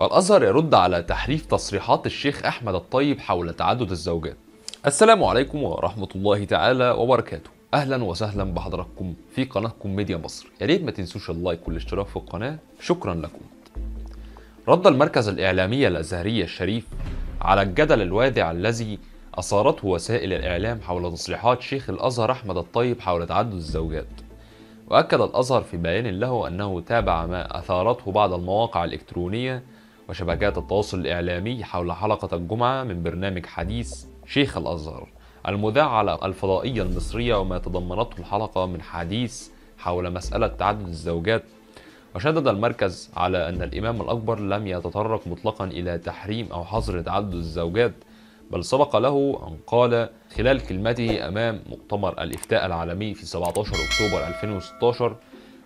الأزهر يرد على تحريف تصريحات الشيخ أحمد الطيب حول تعدد الزوجات السلام عليكم ورحمة الله تعالى وبركاته اهلا وسهلا بحضراتكم في قناتكم ميديا مصر يا ريت ما تنسوش اللايك والاشتراك في القناه شكرا لكم رد المركز الاعلامي الازهري الشريف على الجدل الوادع الذي اثارته وسائل الاعلام حول تصريحات شيخ الازهر احمد الطيب حول تعدد الزوجات واكد الازهر في بيان له انه تابع ما اثارته بعض المواقع الالكترونيه وشبكات التواصل الإعلامي حول حلقة الجمعة من برنامج حديث شيخ الأزهر المذاع على الفضائية المصرية وما تضمنته الحلقة من حديث حول مسألة تعدد الزوجات وشدد المركز على أن الإمام الأكبر لم يتطرق مطلقا إلى تحريم أو حظر تعدد الزوجات بل سبق له أن قال خلال كلمته أمام مؤتمر الإفتاء العالمي في 17 أكتوبر 2016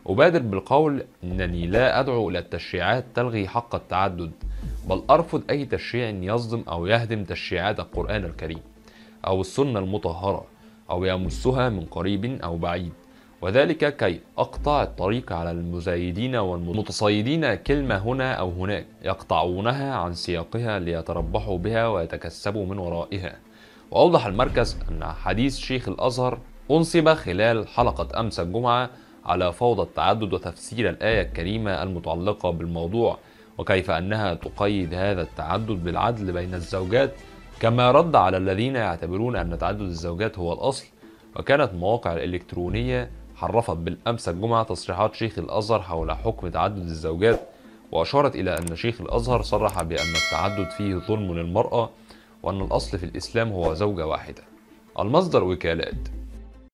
أبادر بالقول أنني لا أدعو إلى التشريعات تلغي حق التعدد بل أرفض أي تشريع يصدم أو يهدم تشريعات القرآن الكريم أو السنة المطهرة أو يمسها من قريب أو بعيد وذلك كي أقطع الطريق على المزايدين والمتصيدين كلمة هنا أو هناك يقطعونها عن سياقها ليتربحوا بها ويتكسبوا من ورائها وأوضح المركز أن حديث شيخ الأزهر أنصب خلال حلقة أمس الجمعة على فوضى التعدد وتفسير الآية الكريمة المتعلقة بالموضوع وكيف أنها تقيد هذا التعدد بالعدل بين الزوجات كما رد على الذين يعتبرون أن تعدد الزوجات هو الأصل وكانت مواقع الإلكترونية حرفت بالأمس الجمعة تصريحات شيخ الأزهر حول حكم تعدد الزوجات وأشارت إلى أن شيخ الأزهر صرح بأن التعدد فيه ظلم للمرأة وأن الأصل في الإسلام هو زوجة واحدة المصدر وكالات